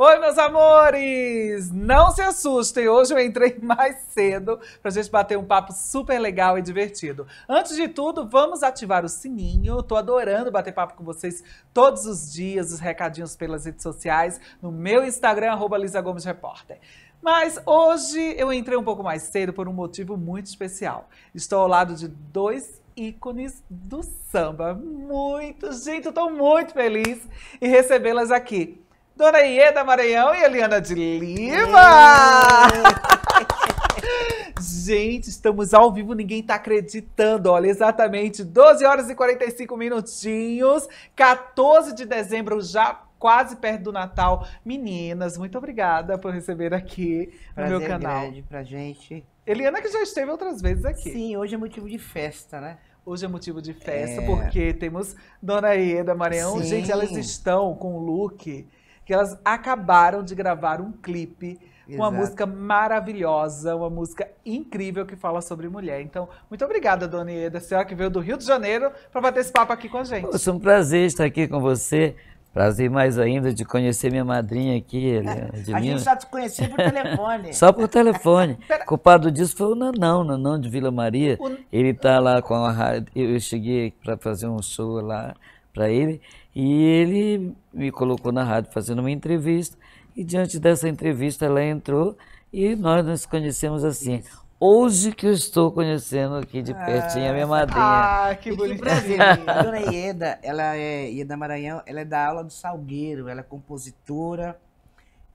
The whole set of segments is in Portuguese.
Oi, meus amores! Não se assustem, hoje eu entrei mais cedo para a gente bater um papo super legal e divertido. Antes de tudo, vamos ativar o sininho. Tô adorando bater papo com vocês todos os dias, os recadinhos pelas redes sociais, no meu Instagram, arroba Lisa Gomes Repórter. Mas hoje eu entrei um pouco mais cedo por um motivo muito especial. Estou ao lado de dois ícones do samba. Muito, gente, eu tô muito feliz em recebê-las aqui. Dona Ieda Maranhão e Eliana de Lima. Gente, estamos ao vivo, ninguém tá acreditando. Olha, exatamente 12 horas e 45 minutinhos, 14 de dezembro já quase perto do Natal. Meninas, muito obrigada por receber aqui Prazer no meu é canal. grande pra gente. Eliana que já esteve outras vezes aqui. Sim, hoje é motivo de festa, né? Hoje é motivo de festa é... porque temos Dona Ieda Maranhão. Sim. Gente, elas estão com o look que elas acabaram de gravar um clipe com uma música maravilhosa, uma música incrível que fala sobre mulher. Então, muito obrigada, Dona Ieda, senhora que veio do Rio de Janeiro para bater esse papo aqui com a gente. é um prazer estar aqui com você. Prazer mais ainda de conhecer minha madrinha aqui. Né, de a gente já te conhecia por telefone. só por telefone. Pera... culpado disso foi o Nanão, Nanão de Vila Maria. O... Ele tá lá com a rádio. Eu cheguei para fazer um show lá para ele e ele me colocou na rádio fazendo uma entrevista e diante dessa entrevista ela entrou e nós nos conhecemos assim. Hoje que eu estou conhecendo aqui de pertinho ah, a minha ah, madrinha. Ah, que bonito. Prazer. Dona Ieda, ela é Ieda Maranhão, ela é da aula do Salgueiro, ela é compositora,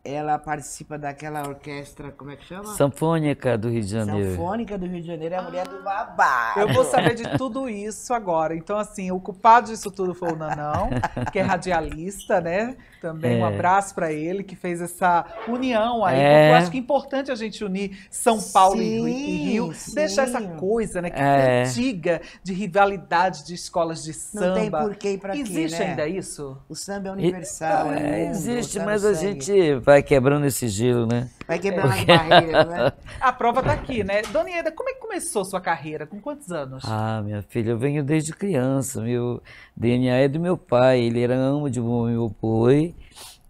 ela participa daquela orquestra, como é que chama? Sanfônica do Rio de Janeiro. Sanfônica do Rio de Janeiro é a ah. mulher do babado. Eu vou saber de tudo isso agora. Então, assim, o culpado disso tudo foi o Nanão, que é radialista, né? Também é. um abraço para ele, que fez essa união aí. É. Eu acho que é importante a gente unir São Paulo sim, e Rio. Sim. Deixar essa coisa, né, que é. é. antiga de rivalidade de escolas de samba. Não tem porquê e pra Existe quê, né? ainda isso? O samba é universal, e, é, mundo, é, Existe, mas a gente Vai quebrando esse gelo, né? Vai quebrando é. as barreiras, né? A prova tá aqui, né? Dona Ieda, como é que começou sua carreira? Com quantos anos? Ah, minha filha, eu venho desde criança. Meu DNA é do meu pai. Ele era amo de meu boi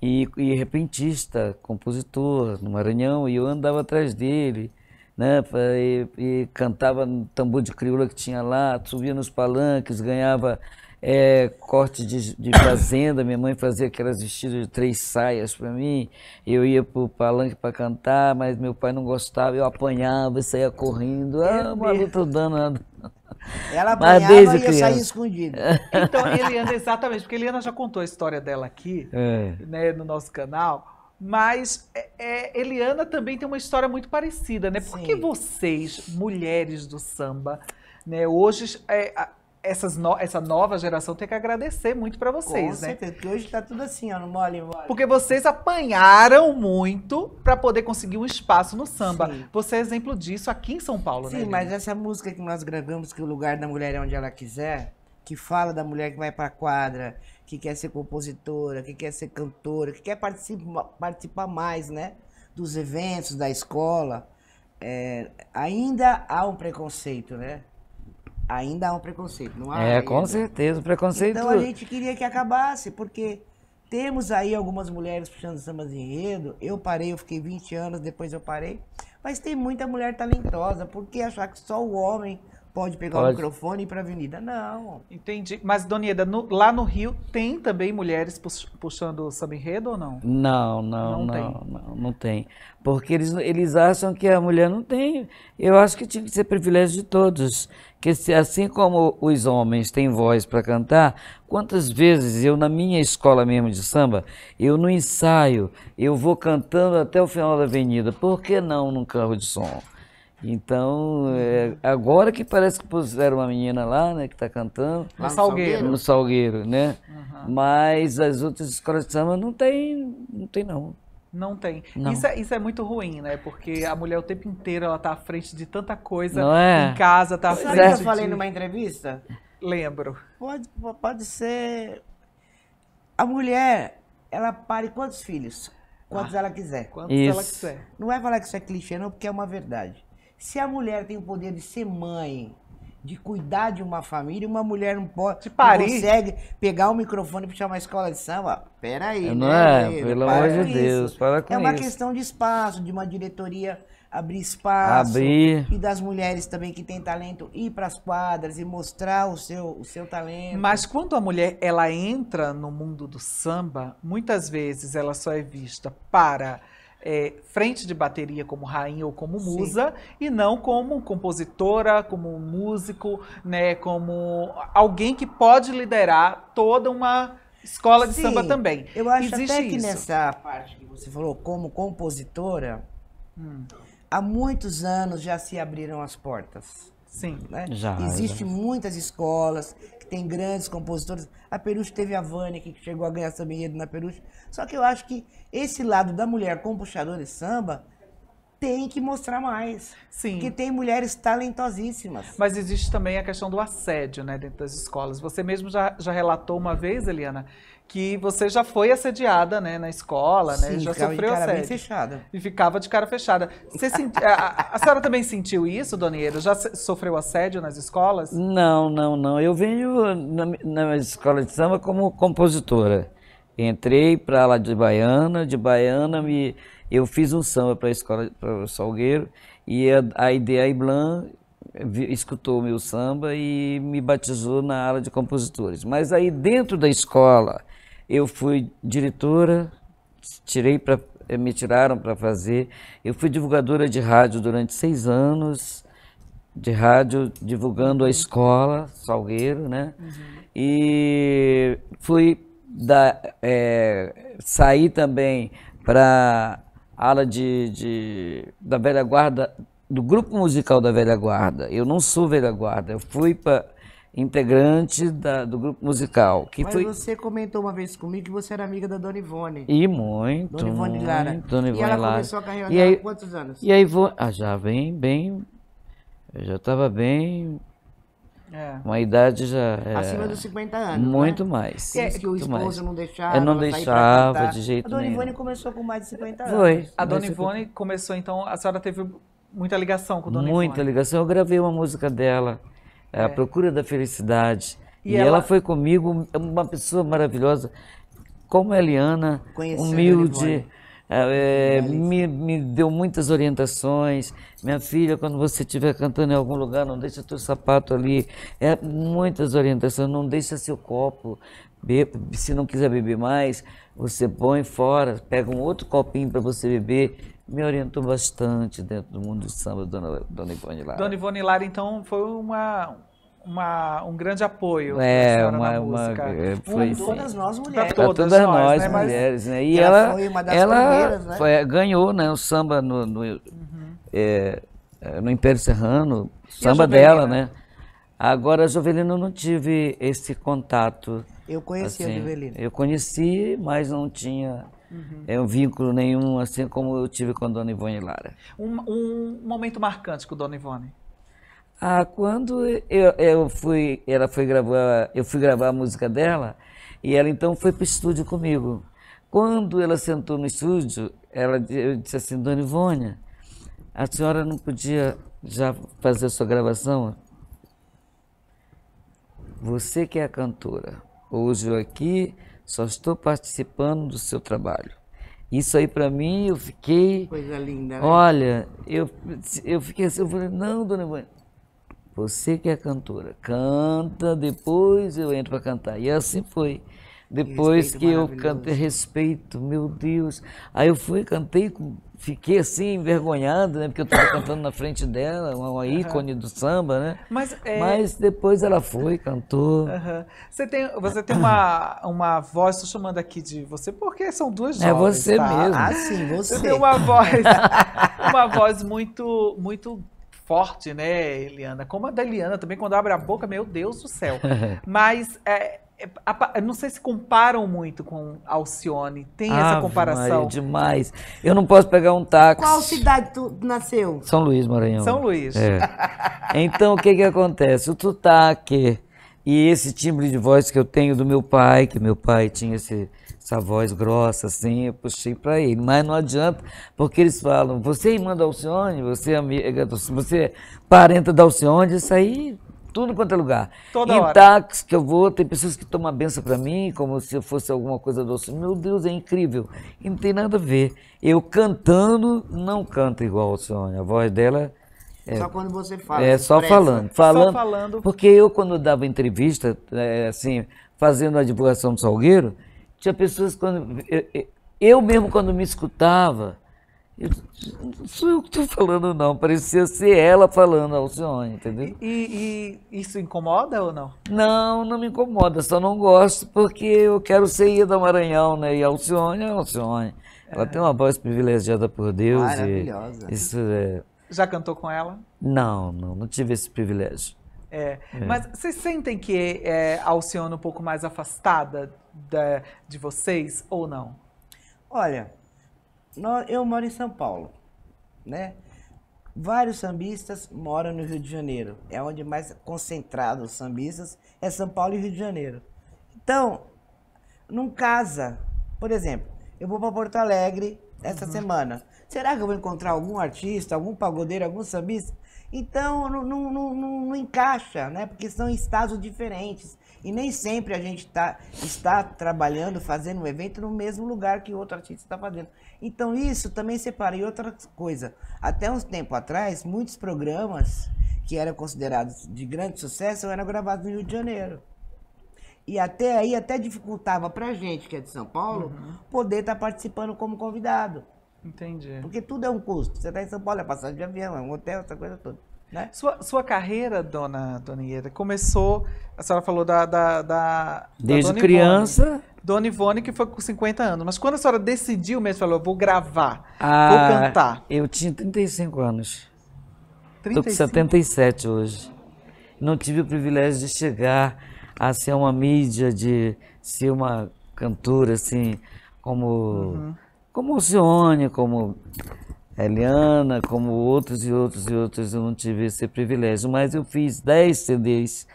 e, e repentista, compositor no Maranhão. E eu andava atrás dele né? E, e, cantava no tambor de crioula que tinha lá, subia nos palanques, ganhava é, corte de, de, fazenda, minha mãe fazia aquelas vestidas de três saias para mim, eu ia pro palanque para cantar, mas meu pai não gostava, eu apanhava e saía correndo, é ah, uma luta tá danada. Ela apanhava Mas e ia sair escondida. Então, Eliana, exatamente, porque Eliana já contou a história dela aqui, é. né, no nosso canal, mas é, é Eliana também tem uma história muito parecida, né? Por que vocês, mulheres do samba, né, hoje é, essas no, essa nova geração tem que agradecer muito para vocês, Com né? certeza, porque hoje tá tudo assim, ó, no mole, mole. Porque vocês apanharam muito para poder conseguir um espaço no samba. Sim. Você é exemplo disso aqui em São Paulo, Sim, né? Sim, mas essa música que nós gravamos, que o lugar da mulher é onde ela quiser, que fala da mulher que vai pra quadra, que quer ser compositora, que quer ser cantora, que quer participa, participar mais, né? Dos eventos, da escola. É, ainda há um preconceito, né? ainda há um preconceito, não há? É, ainda. com certeza, um preconceito. Então a gente queria que acabasse, porque temos aí algumas mulheres puxando samba de enredo. Eu parei, eu fiquei 20 anos, depois eu parei. Mas tem muita mulher talentosa, porque achar que só o homem pode pegar pode. o microfone e ir para a avenida. Não. Entendi. Mas, Donieda, no, lá no Rio tem também mulheres puxando samba enredo ou não? Não, não, não, não tem. Não, não, tem. Porque eles, eles acham que a mulher não tem. Eu acho que tinha que ser privilégio de todos. Que se, assim como os homens têm voz para cantar, quantas vezes eu, na minha escola mesmo de samba, eu no ensaio, eu vou cantando até o final da avenida. Por que não num carro de som? Então, uhum. é, agora que parece que puseram uma menina lá, né, que está cantando. No Salgueiro. No Salgueiro, né? Uhum. Mas as outras escolas de samba não tem, não tem não. Não tem. Não. Isso, é, isso é muito ruim, né? Porque a mulher o tempo inteiro ela tá à frente de tanta coisa não é? em casa, tá à frente. Sabe que eu falei de... numa entrevista? Lembro. Pode, pode ser. A mulher, ela pare quantos filhos? Quantos ah, ela quiser. Quantos isso. ela quiser. Não é falar que isso é clichê, não, porque é uma verdade. Se a mulher tem o poder de ser mãe, de cuidar de uma família, uma mulher não pode, Paris, não consegue pegar o um microfone para chamar a escola de samba. Pera aí, não né, é? Pelo amor de isso. Deus, para com isso. É uma isso. questão de espaço, de uma diretoria abrir espaço abrir. e das mulheres também que têm talento ir para as quadras e mostrar o seu, o seu talento. Mas quando a mulher ela entra no mundo do samba, muitas vezes ela só é vista para é, frente de bateria como rainha ou como musa, Sim. e não como compositora, como músico, né, como alguém que pode liderar toda uma escola de Sim, samba também. Eu acho Existe até que isso. nessa parte que você falou, como compositora, hum. há muitos anos já se abriram as portas. Sim. Né? Já, Existem muitas escolas tem grandes compositores. A Peruche teve a Vânia, que chegou a ganhar samba enredo na Peruche. Só que eu acho que esse lado da mulher como puxadora de samba tem que mostrar mais. Sim. Porque tem mulheres talentosíssimas. Mas existe também a questão do assédio, né, dentro das escolas. Você mesmo já, já relatou uma vez, Eliana, que você já foi assediada, né, na escola, né, Sim, né? Já sofreu de cara assédio. fechada. E ficava de cara fechada. Você senti... a, a, senhora também sentiu isso, Dona Já sofreu assédio nas escolas? Não, não, não. Eu venho na, na escola de samba como compositora. Entrei para lá de baiana, de baiana me eu fiz um samba para a escola, para o Salgueiro, e a, a ideia Iblan eh, escutou meu samba e me batizou na ala de compositores. Mas aí dentro da escola eu fui diretora, tirei para eh, me tiraram para fazer. Eu fui divulgadora de rádio durante seis anos, de rádio divulgando a uhum. escola Salgueiro, né? Uhum. E fui da, é, eh, sair também para ala de, de, da velha guarda, do grupo musical da velha guarda. Eu não sou velha guarda, eu fui para integrante da, do grupo musical. Que Mas foi... você comentou uma vez comigo que você era amiga da Dona Ivone. E muito. Dona Ivone Lara. Muito, Dona Ivone e ela Lara. começou a carreira e aí, há quantos anos? E aí, vou... ah, já bem, bem... Eu já estava bem é. Uma idade já. É, Acima dos 50 anos. Né? Muito né? mais. que é o esposo mais. não deixava. Eu não deixava de jeito nenhum. A dona Ivone começou com mais de 50 anos. Foi. A dona Ivone começou, então, a senhora teve muita ligação com a dona Muita Ivone. ligação. Eu gravei uma música dela, é, A é. Procura da Felicidade. E, e ela... ela... foi comigo, uma pessoa maravilhosa, como a Eliana, Conhecendo humilde, ah, é, me, me, deu muitas orientações. Minha filha, quando você estiver cantando em algum lugar, não deixa teu sapato ali. É, muitas orientações, não deixa seu copo. beber se não quiser beber mais, você põe fora, pega um outro copinho para você beber. Me orientou bastante dentro do mundo do samba, Dona, Dona Ivone Lara. Dona Ivone Lara, então, foi uma, uma, um grande apoio é, uma, uma é, foi, Por todas nós mulheres. Para todas, todas, nós, né? mulheres, né? E ela, ela foi uma das ela né? Foi, ganhou né, o samba no, no, uhum. é, é no Império Serrano, samba dela, né? Agora, a Jovelina, eu não tive esse contato. Eu conheci assim, a Jovelina. Eu conheci, mas não tinha uhum. é, um vínculo nenhum, assim como eu tive com a Dona Ivone Lara. Um, um momento marcante com a Dona Ivone? Ah, quando eu, eu fui, ela foi gravar, eu fui gravar a música dela e ela então foi para o estúdio comigo. Quando ela sentou no estúdio, ela, eu disse assim, Dona Ivônia, a senhora não podia já fazer a sua gravação? Você que é a cantora, hoje eu aqui só estou participando do seu trabalho. Isso aí para mim, eu fiquei... Coisa linda, né? Olha, eu, eu fiquei assim, eu falei, não, Dona Ivônia, você que é cantora, canta, depois eu entro para cantar. E assim foi. Depois que eu cantei respeito, meu Deus. Aí eu fui, cantei, fiquei assim envergonhada, né? Porque eu estava cantando na frente dela, uma, uma ícone uhum. do samba, né? Mas, é... Mas, depois ela foi, cantou. Uhum. Você tem, você tem uma, uma voz, estou chamando aqui de você, porque são duas é jovens, É você tá? mesmo. Ah, sim, você. Você tem uma voz, uma voz muito, muito forte, né, Eliana? Como a da Eliana também, quando abre a boca, meu Deus do céu. Mas é, é a, não sei se comparam muito com Alcione. Tem Ave essa comparação? Maria, demais. Eu não posso pegar um táxi. Qual cidade tu nasceu? São Luís, Maranhão. São Luís. É. Então, o que que acontece? O Tutaque e esse timbre de voz que eu tenho do meu pai, que meu pai tinha esse essa voz grossa, assim, eu puxei para ele. Mas não adianta, porque eles falam, você é irmã da Alcione, você é amiga, você é parenta da Alcione, isso aí, tudo quanto é lugar. Toda em hora. táxi que eu vou, tem pessoas que tomam a benção para mim, como se fosse alguma coisa doce. Meu Deus, é incrível. E não tem nada a ver. Eu cantando, não canto igual a Alcione. A voz dela... É, só quando você fala. É, só falando, falando. Só falando. Porque eu, quando dava entrevista, é, assim, fazendo a divulgação do Salgueiro, tinha pessoas quando. Eu, eu mesmo quando me escutava, eu, não sou eu que estou falando, não. Parecia ser ela falando, Alcione, entendeu? E, e, isso incomoda ou não? Não, não me incomoda, só não gosto, porque eu quero ser Ida Maranhão, né? E Alcione é Alcione. Ela é. tem uma voz privilegiada por Deus. Maravilhosa. isso é... Já cantou com ela? Não, não, não tive esse privilégio. É. é. Mas vocês sentem que é, é Alcione um pouco mais afastada da, de vocês ou não? Olha, eu moro em São Paulo, né? Vários sambistas moram no Rio de Janeiro. É onde é mais concentrado os sambistas é São Paulo e Rio de Janeiro. Então, num casa. Por exemplo, eu vou para Porto Alegre essa uhum. semana. Será que eu vou encontrar algum artista, algum pagodeiro, algum sambista? Então, não, não, não, não, encaixa, né? Porque são estados diferentes, e nem sempre a gente tá, está trabalhando, fazendo um evento no mesmo lugar que outro artista está fazendo. Então isso também separa. E outra coisa, até uns tempo atrás, muitos programas que eram considerados de grande sucesso eram gravados no Rio de Janeiro. E até aí até dificultava a gente, que é de São Paulo, uhum. poder estar tá participando como convidado. Entendi. Porque tudo é um custo. Você está em São Paulo, é passagem de avião, é um hotel, essa coisa toda. Né? Sua, sua carreira, dona, dona Ieda, começou. A senhora falou da. da, da Desde da dona criança. Ivone, dona Ivone, que foi com 50 anos. Mas quando a senhora decidiu mesmo, falou: vou gravar, ah, vou cantar. Eu tinha 35 anos. 35? Estou com 77 hoje. Não tive o privilégio de chegar a ser uma mídia, de ser uma cantora, assim, como. Uhum. Como Ocione, como Eliana, como outros e outros e outros, eu não tive esse privilégio, mas eu fiz 10 CDs,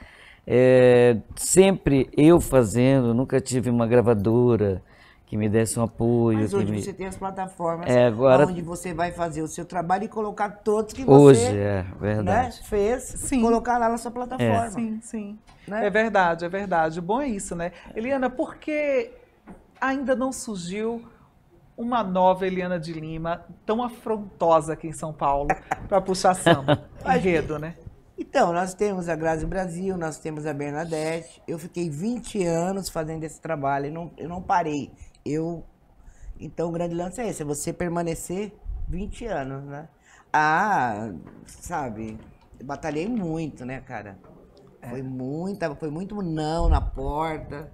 é, sempre eu fazendo, nunca tive uma gravadora que me desse um apoio. Mas hoje me... você tem as plataformas é, agora... onde você vai fazer o seu trabalho e colocar todos que hoje, você é, né, fez, sim. colocar lá na sua plataforma. É. Sim, sim. Né? É verdade, é verdade. O bom é isso, né? Eliana, por que ainda não surgiu uma nova Eliana de Lima, tão afrontosa aqui em São Paulo, para puxar samba? Enredo, né? Então, nós temos a Grazi Brasil, nós temos a Bernadette. Eu fiquei 20 anos fazendo esse trabalho, eu não, eu não parei. Eu Então, o grande lance é esse, é você permanecer 20 anos, né? Ah, sabe, batalhei muito, né, cara? É. Foi muita, foi muito não na porta.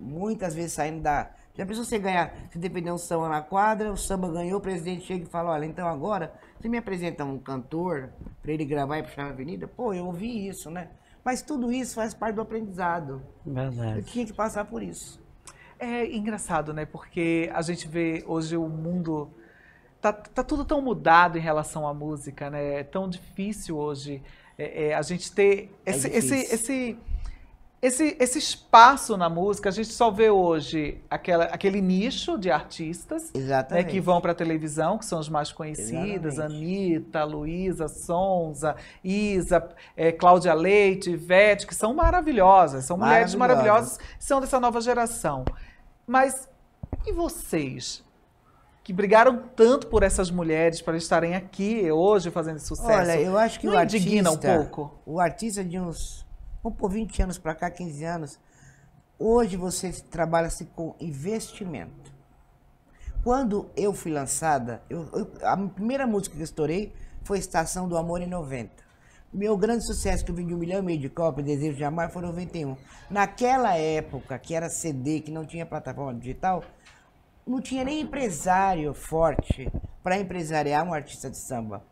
Muitas vezes saindo da, já pensou você ganhar, se defender um samba na quadra, o samba ganhou, o presidente chega e fala, olha, então agora, você me apresenta um cantor para ele gravar e puxar na avenida? Pô, eu ouvi isso, né? Mas tudo isso faz parte do aprendizado. Verdade. Eu tinha que passar por isso. É engraçado, né? Porque a gente vê hoje o mundo... Tá, tá tudo tão mudado em relação à música, né? É tão difícil hoje é, é, a gente ter esse, é esse, esse esse, esse espaço na música, a gente só vê hoje aquela, aquele nicho de artistas né, que vão para a televisão, que são os mais conhecidos, Anitta, Luísa, Sonza, Isa, é, Cláudia Leite, Ivete, que são maravilhosas, são maravilhosas. mulheres maravilhosas, são dessa nova geração. Mas e vocês? que brigaram tanto por essas mulheres para estarem aqui hoje fazendo sucesso. Olha, eu acho que o artista, um pouco. O artista de uns Vamos por 20 anos para cá, 15 anos. Hoje você trabalha-se assim, com investimento. Quando eu fui lançada, eu, eu, a primeira música que eu estourei foi Estação do Amor em 90. Meu grande sucesso, que eu vendi um milhão e meio de cópias, Desejo de Amar, foi 91. Naquela época, que era CD, que não tinha plataforma digital, não tinha nem empresário forte para empresariar um artista de samba.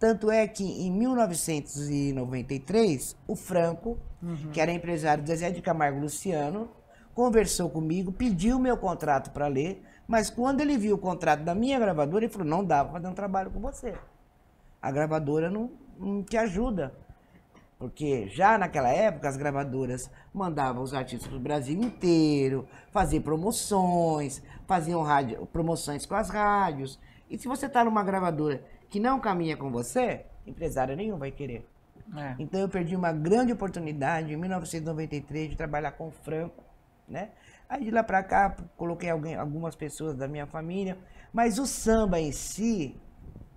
Tanto é que em 1993, o Franco, uhum. que era empresário do Zezé de Camargo Luciano, conversou comigo, pediu meu contrato para ler, mas quando ele viu o contrato da minha gravadora, ele falou: não dá para fazer um trabalho com você. A gravadora não, não te ajuda. Porque já naquela época as gravadoras mandavam os artistas do Brasil inteiro, faziam promoções, faziam rádio, promoções com as rádios. E se você está numa gravadora que não caminha com você, empresário nenhum vai querer. É. Então eu perdi uma grande oportunidade em 1993 de trabalhar com o Franco, né? Aí de lá para cá coloquei alguém, algumas pessoas da minha família, mas o samba em si,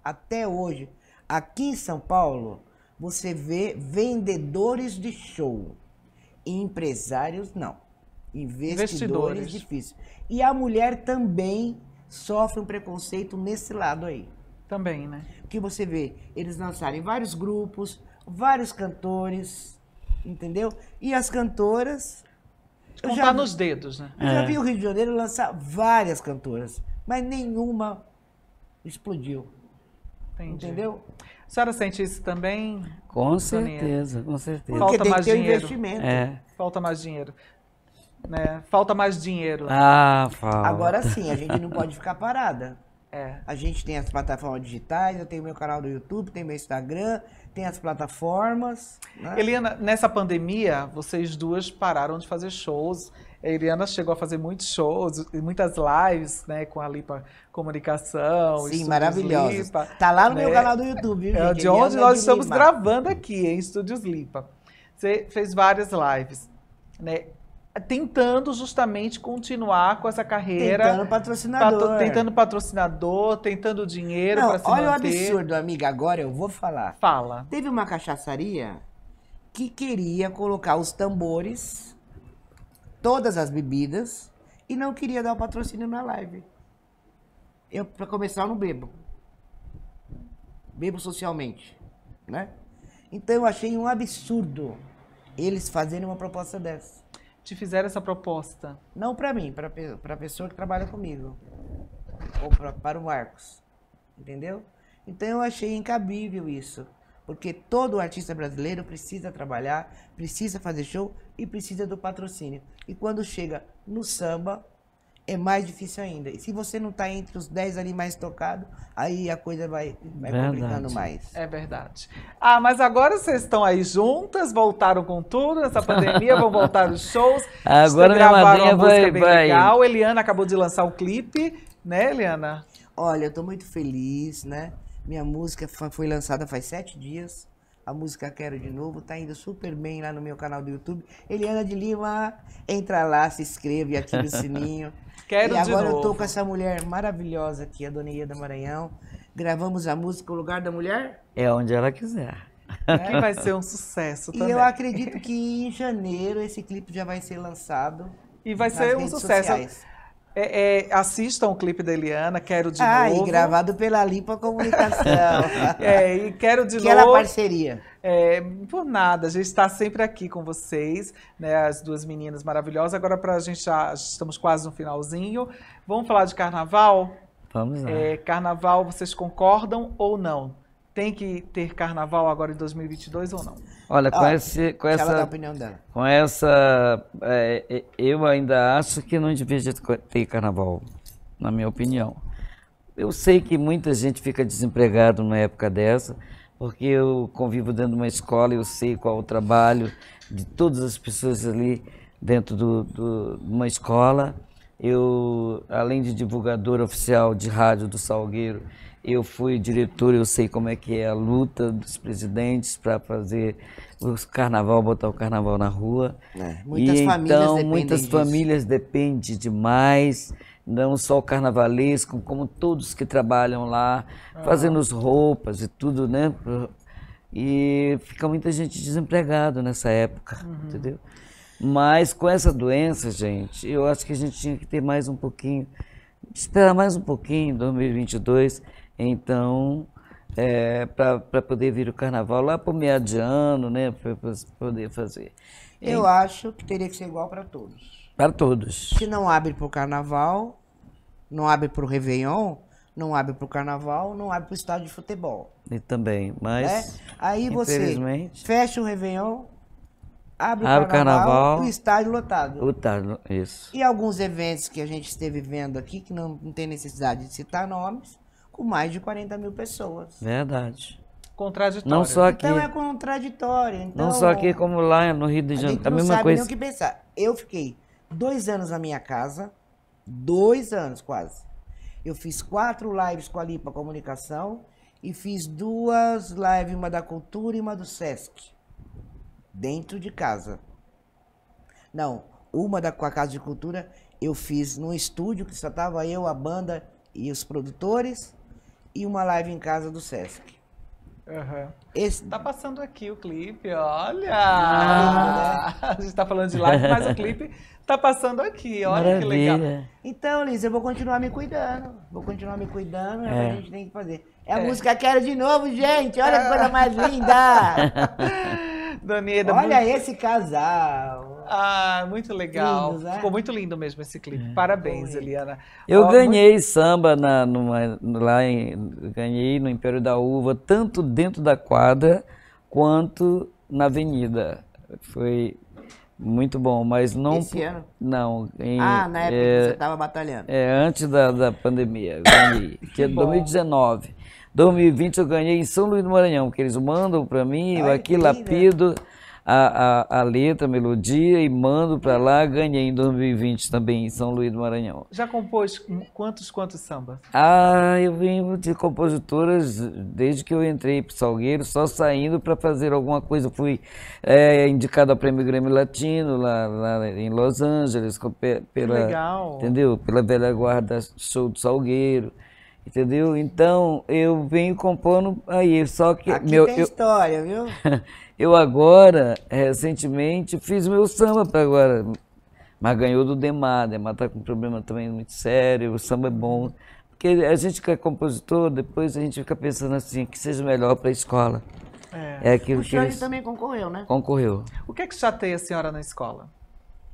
até hoje, aqui em São Paulo, você vê vendedores de show e empresários não. Investidores, Investidores. difícil. E a mulher também sofre um preconceito nesse lado aí. Também, né? Que você vê eles lançarem vários grupos, vários cantores, entendeu? E as cantoras. Contar já, nos dedos, né? Eu é. já vi o Rio de Janeiro lançar várias cantoras, mas nenhuma explodiu. Entendi. Entendeu? A senhora sente isso também? Com certeza, com certeza. Porque Falta mais dinheiro. investimento. É. Falta mais dinheiro. Né? Falta mais dinheiro. Ah, falta. Agora sim, a gente não pode ficar parada. É. A gente tem as plataformas digitais, eu tenho meu canal do YouTube, tenho meu Instagram, tem as plataformas. Né? Eliana, nessa pandemia, vocês duas pararam de fazer shows. A Eliana chegou a fazer muitos shows, muitas lives, né, com a Lipa Comunicação. Sim, maravilhosa. Lipa, tá lá no né? meu canal do YouTube, viu, é gente? De Eliana onde nós de estamos Lima. gravando aqui, em Estúdios Lipa. Você fez várias lives, né? tentando justamente continuar com essa carreira. Tentando patrocinador. Patro, tentando patrocinador, tentando dinheiro para se Olha manter. o absurdo, amiga, agora eu vou falar. Fala. Teve uma cachaçaria que queria colocar os tambores, todas as bebidas, e não queria dar o patrocínio na live. Eu, para começar, eu não bebo. Bebo socialmente, né? Então eu achei um absurdo eles fazerem uma proposta dessa te fizeram essa proposta? Não para mim, para a pessoa que trabalha comigo. Ou pra, para o Marcos. Entendeu? Então eu achei incabível isso. Porque todo artista brasileiro precisa trabalhar, precisa fazer show e precisa do patrocínio. E quando chega no samba, é mais difícil ainda. E se você não está entre os 10 ali mais tocado, aí a coisa vai, vai complicando mais. É verdade. Ah, mas agora vocês estão aí juntas, voltaram com tudo nessa pandemia, vão voltar os shows. Agora minha madrinha vai, vai. Legal. Eliana acabou de lançar o um clipe, né, Eliana? Olha, eu estou muito feliz, né? Minha música foi lançada faz sete dias. A música Quero de Novo tá indo super bem lá no meu canal do YouTube. Eliana de Lima, entra lá, se inscreve, ativa o sininho. Quero e agora eu tô com essa mulher maravilhosa aqui, a Dona Ieda Maranhão. Gravamos a música O Lugar da Mulher? É onde ela quiser. É. Que vai ser um sucesso também. E eu acredito que em janeiro esse clipe já vai ser lançado. E vai ser um sucesso. Sociais. É, é, assistam o clipe da Eliana, quero de ah, novo. Ah, e gravado pela Limpa Comunicação. é, e quero de que é novo. Aquela parceria. É, por nada, a gente está sempre aqui com vocês, né, as duas meninas maravilhosas. Agora, para a gente já, estamos quase no finalzinho. Vamos falar de carnaval? Vamos lá. É, carnaval, vocês concordam ou não? tem que ter carnaval agora em 2022 ou não? Olha, com, ah, esse, com essa. Ela opinião dela. Com essa. É, é, eu ainda acho que não devia ter carnaval, na minha opinião. Eu sei que muita gente fica desempregado na época dessa, porque eu convivo dentro de uma escola e eu sei qual é o trabalho de todas as pessoas ali dentro de uma escola. Eu, além de divulgadora oficial de rádio do Salgueiro, eu fui diretor, eu sei como é que é a luta dos presidentes para fazer o carnaval, botar o carnaval na rua. É, muitas e, famílias então, muitas disso. famílias dependem demais, não só o carnavalesco, como todos que trabalham lá, ah. fazendo as roupas e tudo, né? E fica muita gente desempregada nessa época, uhum. entendeu? Mas com essa doença, gente, eu acho que a gente tinha que ter mais um pouquinho, esperar mais um pouquinho, 2022, então, é, para poder vir o carnaval lá para o ano né, para poder fazer. Eu e... acho que teria que ser igual para todos. Para todos. Se não abre para o carnaval, não abre para o Réveillon, não abre para o carnaval, não abre para o estádio de futebol. E também, mas. Né? Aí você fecha o Réveillon, abre, abre o carnaval, carnaval, o estádio lotado. Lotado, isso. E alguns eventos que a gente esteve vendo aqui, que não, não tem necessidade de citar nomes, com mais de 40 mil pessoas. Verdade. Contraditório. Não só aqui. Então é contraditório. Então, não só aqui como lá no Rio de Janeiro. A, gente não a mesma sabe coisa. nem o que pensar. Eu fiquei dois anos na minha casa, dois anos quase. Eu fiz quatro lives com a Lipa Comunicação e fiz duas lives, uma da Cultura e uma do Sesc. Dentro de casa. Não, uma da, com a Casa de Cultura eu fiz num estúdio que só tava eu, a banda e os produtores e uma live em casa do Sesc. Uhum. Esse... Tá passando aqui o clipe, olha! Ah. A gente tá falando de live, mas o clipe tá passando aqui, olha Maravilha. que legal. Então, Liz, eu vou continuar me cuidando. Vou continuar me cuidando, é, a é. gente tem que fazer. É a é. música Quero de novo, gente! Olha que coisa mais linda! Dona olha muito... esse casal! Ah, muito legal. É? Ficou muito lindo mesmo esse clipe. É. Parabéns, Eliana. Eu ganhei muito... samba na, numa, lá em, ganhei no Império da Uva, tanto dentro da quadra quanto na avenida. Foi muito bom, mas não. Esse ano? Não. Em, ah, na época é, que você estava batalhando. É, antes da, da pandemia, ganhei. que é 2019. 2020 eu ganhei em São Luís do Maranhão, que eles mandam para mim, Ai, eu aqui lapido. Vida a, a, a letra, a melodia e mando para lá. Ganhei em 2020 também em São Luís do Maranhão. Já compôs quantos, quantos sambas? Ah, eu venho de compositoras desde que eu entrei para Salgueiro, só saindo para fazer alguma coisa. Fui é, indicado ao Prêmio Grêmio Latino lá, lá em Los Angeles. Pela, legal. Entendeu? Pela velha guarda show do Salgueiro entendeu? Então eu venho compondo aí, só que Aqui meu tem eu... história, viu? Eu agora, eh, recentemente, fiz meu samba para agora, mas ganhou do Demar. Demar está com um problema também muito sério, o samba é bom. Porque a gente que é compositor, depois a gente fica pensando assim, que seja melhor para a escola. É, é aquilo o que também concorreu, né? Concorreu. O que é que chateia a senhora na escola?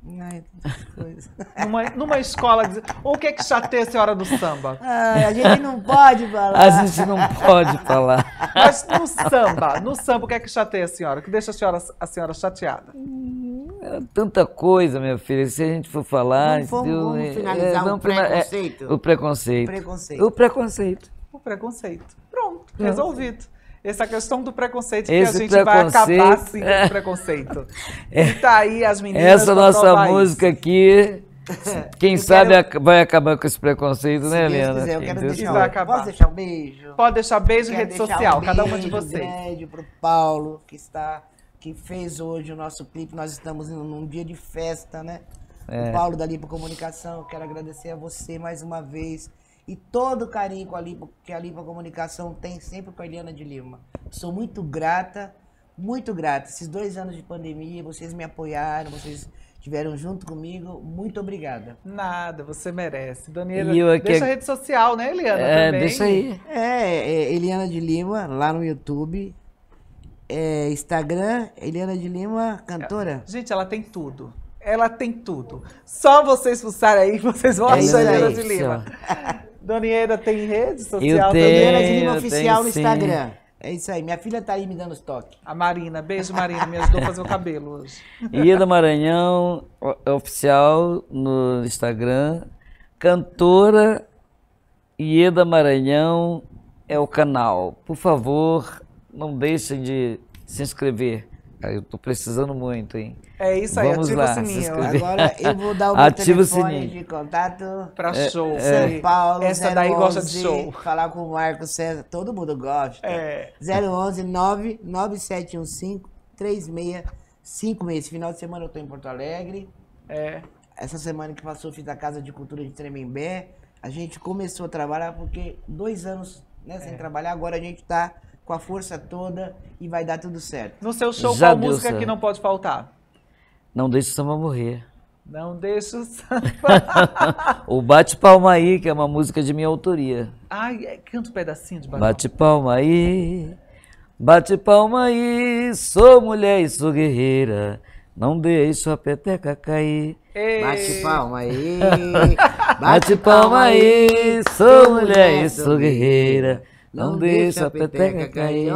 numa, numa escola. O que é que chateia a senhora do samba? a gente não pode falar. A gente não pode falar. Mas no samba, no samba, o que é que chateia a senhora? O que deixa a senhora, a senhora chateada? É tanta coisa, minha filha. Se a gente for falar. Não vamos é, é, finalizar é, o, preconceito. É, o preconceito. O preconceito. O preconceito. O preconceito. Pronto, resolvido. Essa questão do preconceito, Esse que a gente vai acabar sim com o preconceito. É. E tá é. aí as meninas. Essa nossa música isso. aqui. Quem eu sabe quero... vai acabar com esse preconceito, né, Helena? Quiser, eu quero Deus deixar, vai Pode deixar um beijo? Pode deixar beijo em rede social, um cada uma de vocês. Um para o Paulo, que está que fez hoje o nosso clipe. Nós estamos indo num dia de festa, né? É. O Paulo da Lipo Comunicação, quero agradecer a você mais uma vez e todo o carinho com a que a Lima Comunicação tem sempre com a Eliana de Lima. Sou muito grata, muito grata. Esses dois anos de pandemia, vocês me apoiaram, vocês estiveram junto comigo. Muito obrigada. Nada, você merece. Daniela, aqui... deixa é a rede social, né, Eliana? É, também. deixa aí. É, é, Eliana de Lima, lá no YouTube. É, Instagram, Eliana de Lima, cantora. É, gente, ela tem tudo. Ela tem tudo. Só vocês fuçarem aí, vocês vão é achar Eliana de Lima. Daniela tem rede social é tenho, também. Doniera Oficial no sim. Instagram. É isso aí. Minha filha tá aí me dando os toques. A Marina. Beijo, Marina. Me ajudou a fazer o cabelo hoje. Ida Maranhão, é oficial no Instagram. Cantora Ieda Maranhão é o canal. Por favor, não deixem de se inscrever. Eu tô precisando muito, hein? É isso aí, Vamos ativa lá, o sininho. Agora eu vou dar o meu ativa telefone de contato. Pra é, show. É, São Paulo, Essa 011, daí gosta de show. Falar com o Marco César, todo mundo gosta. É. 011 99715 3656. Esse final de semana eu tô em Porto Alegre. É. Essa semana que passou eu fiz a Casa de Cultura de Tremembé. A gente começou a trabalhar porque dois anos né, sem é. trabalhar, agora a gente tá com a força toda e vai dar tudo certo. No seu show, Já qual música que não pode faltar? Não deixa o samba morrer. Não deixa o samba. o Bate Palma aí, que é uma música de minha autoria. Ai, é, canta um pedacinho de barão. Bate Palma aí, bate palma aí, sou mulher e sou guerreira. Não deixo a peteca cair. Ei. Bate palma aí, bate palma aí, sou mulher e sou guerreira. Não, não deixa a peteca, cair.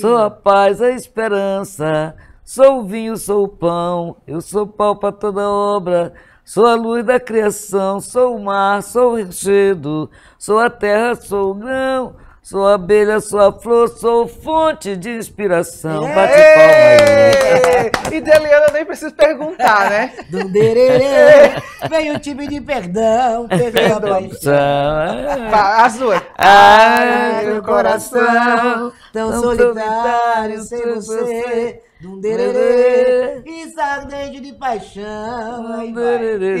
Sou a paz, a esperança. Sou o vinho, sou o pão. Eu sou pau para toda obra. Sou a luz da criação. Sou o mar, sou o enchedo. Sou a terra, sou o grão. Sou abelha, sou a flor, sou fonte de inspiração. Bate palma aí. Né? E Deliana nem preciso perguntar, né? Do dererê, vem o time de perdão, perdão. As ah, duas. Ah, Ai, meu coração, tão, tão solitário, solitário sem você. você. Dum dererê, é e de paixão. Aí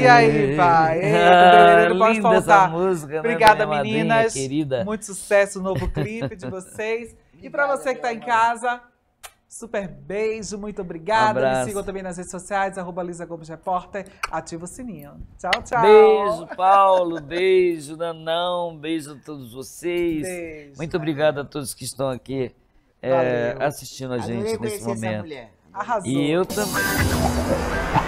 e aí, pai? Eita, ah, pode faltar. música, né, Obrigada, né, meninas. Madrinha, querida. Muito sucesso, novo clipe de vocês. e para você que está em casa, Super beijo, muito obrigada. Me sigam também nas redes sociais, arroba Lisa Gomes Repórter. Ativa o sininho. Tchau, tchau. Beijo, Paulo. beijo, Nanão. Beijo a todos vocês. Beijo, muito obrigado a todos que estão aqui é, assistindo a gente nesse momento. Essa mulher. Arrasou. E eu também.